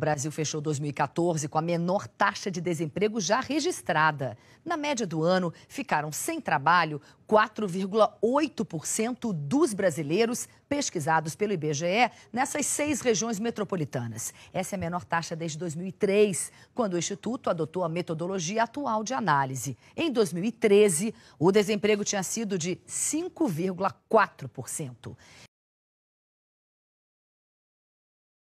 O Brasil fechou 2014 com a menor taxa de desemprego já registrada. Na média do ano, ficaram sem trabalho 4,8% dos brasileiros pesquisados pelo IBGE nessas seis regiões metropolitanas. Essa é a menor taxa desde 2003, quando o Instituto adotou a metodologia atual de análise. Em 2013, o desemprego tinha sido de 5,4%.